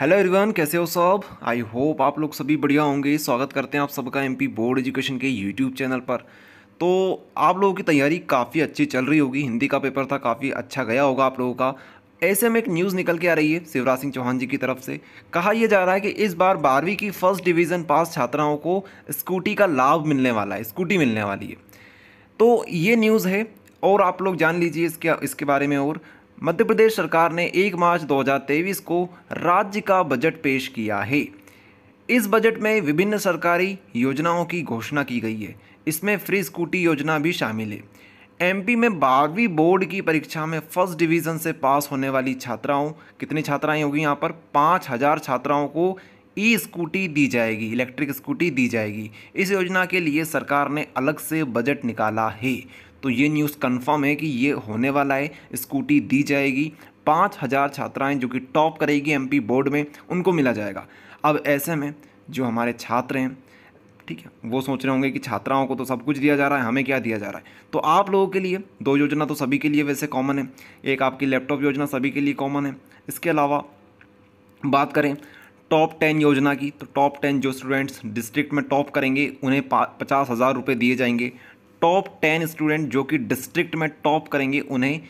hello everyone कैसे हो सब आई होप आप लोग सभी बढ़िया होंगे स्वागत करते हैं आप सबका एमपी बोर्ड एजुकेशन के यूट्यूब चैनल पर तो आप लोगों की तैयारी काफ़ी अच्छी चल रही होगी हिंदी का पेपर था काफ़ी अच्छा गया होगा आप लोगों का ऐसे में एक न्यूज़ निकल के आ रही है शिवराज सिंह चौहान जी की तरफ से कहा यह जा रहा है कि इस बार बारहवीं की फर्स्ट डिवीज़न पास छात्राओं को स्कूटी का लाभ मिलने वाला है स्कूटी मिलने वाली है तो ये न्यूज़ है और आप लोग जान लीजिए इसके इसके बारे में और मध्य प्रदेश सरकार ने 1 मार्च 2023 को राज्य का बजट पेश किया है इस बजट में विभिन्न सरकारी योजनाओं की घोषणा की गई है इसमें फ्री स्कूटी योजना भी शामिल है एमपी में बारहवीं बोर्ड की परीक्षा में फर्स्ट डिवीज़न से पास होने वाली छात्राओं कितनी छात्राएं होगी यहाँ पर पाँच हज़ार छात्राओं को ई स्कूटी दी जाएगी इलेक्ट्रिक स्कूटी दी जाएगी इस योजना के लिए सरकार ने अलग से बजट निकाला है तो ये न्यूज़ कंफर्म है कि ये होने वाला है स्कूटी दी जाएगी पाँच हज़ार छात्राएँ जो कि टॉप करेगी एमपी बोर्ड में उनको मिला जाएगा अब ऐसे में जो हमारे छात्र हैं ठीक है वो सोच रहे होंगे कि छात्राओं को तो सब कुछ दिया जा रहा है हमें क्या दिया जा रहा है तो आप लोगों के लिए दो योजना तो सभी के लिए वैसे कॉमन है एक आपकी लैपटॉप योजना सभी के लिए कॉमन है इसके अलावा बात करें टॉप टेन योजना की तो टॉप टेन जो स्टूडेंट्स डिस्ट्रिक्ट में टॉप करेंगे उन्हें पचास हज़ार रुपये दिए जाएंगे टॉप टेन स्टूडेंट जो कि डिस्ट्रिक्ट में टॉप करेंगे उन्हें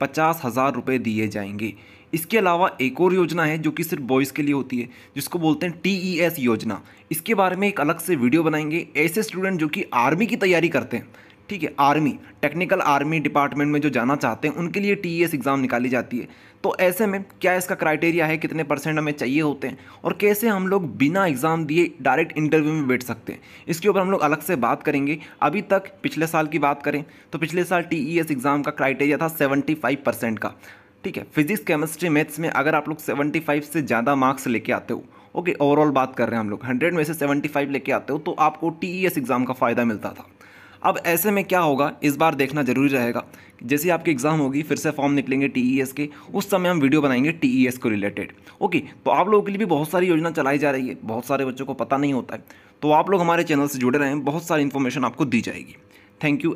पचास हज़ार रुपये दिए जाएंगे इसके अलावा एक और योजना है जो कि सिर्फ बॉयज़ के लिए होती है जिसको बोलते हैं टी e योजना इसके बारे में एक अलग से वीडियो बनाएंगे ऐसे स्टूडेंट जो कि आर्मी की तैयारी करते हैं ठीक है आर्मी टेक्निकल आर्मी डिपार्टमेंट में जो जाना चाहते हैं उनके लिए टी एग्ज़ाम e निकाली जाती है तो ऐसे में क्या इसका क्राइटेरिया है कितने परसेंट हमें चाहिए होते हैं और कैसे हम लोग बिना एग्ज़ाम दिए डायरेक्ट इंटरव्यू में बैठ सकते हैं इसके ऊपर हम लोग अलग से बात करेंगे अभी तक पिछले साल की बात करें तो पिछले साल टी एग्ज़ाम e का क्राइटेरिया था सेवेंटी का ठीक है फिजिक्स केमिस्ट्री मैथ्स में अगर आप लोग सेवेंटी से ज़्यादा मार्क्स लेके आते हो ओके ओवरऑल बात कर रहे हैं हम लोग हंड्रेड में से सेवेंटी लेके आते हो तो आपको टी एग्ज़ाम e का फ़ायदा मिलता था अब ऐसे में क्या होगा इस बार देखना ज़रूरी रहेगा जैसे आपकी एग्ज़ाम होगी फिर से फॉर्म निकलेंगे टी e के उस समय हम वीडियो बनाएंगे टी e को रिलेटेड ओके तो आप लोगों के लिए भी बहुत सारी योजना चलाई जा रही है बहुत सारे बच्चों को पता नहीं होता है तो आप लोग हमारे चैनल से जुड़े रहें बहुत सारी इन्फॉर्मेशन आपको दी जाएगी थैंक यू